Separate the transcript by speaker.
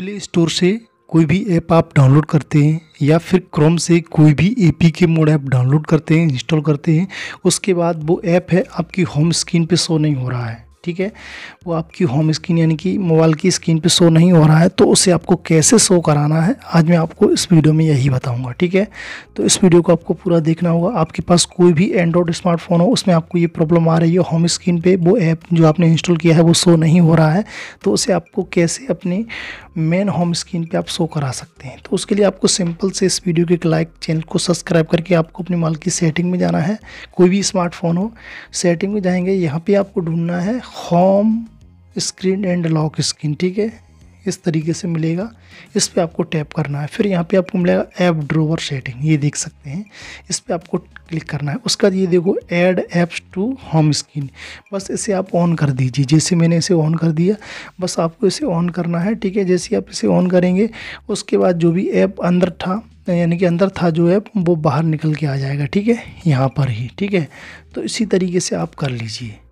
Speaker 1: play store से कोई भी ऐप आप डाउनलोड करते हैं या फिर क्रोम से कोई भी A P K mod app download करते हैं इंस्टॉल करते हैं उसके बाद वो ऐप है आपकी होम स्क्रीन पे शो नहीं हो रहा है ठीक है वो आपकी होम स्क्रीन यानी कि मोबाइल की स्क्रीन पे शो नहीं हो रहा है तो उसे आपको कैसे शो कराना है आज मैं आपको इस वीडियो में यही बताऊंगा ठीक है तो इस वीडियो को आपको पूरा देखना होगा आपके पास कोई भी एंड्रॉयड स्मार्टफोन हो उसमें आपको ये प्रॉब्लम आ रही है होम स्क्रीन पर वो ऐप जो आपने इंस्टॉल किया है वो शो नहीं हो रहा है तो उसे आपको कैसे अपने मेन होम स्क्रीन पर आप शो करा सकते हैं तो उसके लिए आपको सिंपल से इस वीडियो के लाइक चैनल को सब्सक्राइब करके आपको अपने माल की सेटिंग में जाना है कोई भी स्मार्टफोन हो सेटिंग में जाएंगे यहाँ पर आपको ढूंढना है home screen and lock screen ठीक है इस तरीके से मिलेगा इस पर आपको टैप करना है फिर यहाँ पे आपको मिलेगा ऐप ड्रोवर सेटिंग ये देख सकते हैं इस पर आपको क्लिक करना है उसका ये देखो add apps to home screen बस इसे आप ऑन कर दीजिए जैसे मैंने इसे ऑन कर दिया बस आपको इसे ऑन करना है ठीक है जैसे आप इसे ऑन करेंगे उसके बाद जो भी ऐप अंदर था यानी कि अंदर था जो ऐप वो बाहर निकल के आ जाएगा ठीक है यहाँ पर ही ठीक है तो इसी तरीके से आप कर लीजिए